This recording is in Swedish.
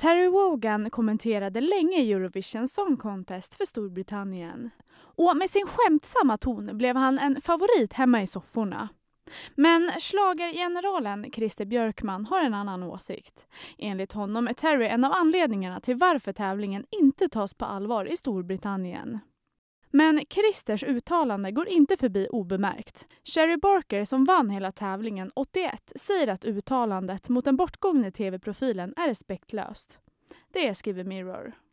Terry Wogan kommenterade länge Eurovision Song Contest för Storbritannien. Och med sin skämtsamma ton blev han en favorit hemma i sofforna. Men slagergeneralen Christer Björkman har en annan åsikt. Enligt honom är Terry en av anledningarna till varför tävlingen inte tas på allvar i Storbritannien. Men Christers uttalande går inte förbi obemärkt. Sherry Barker, som vann hela tävlingen 81, säger att uttalandet mot den bortgångne tv-profilen är respektlöst. Det skriver Mirror.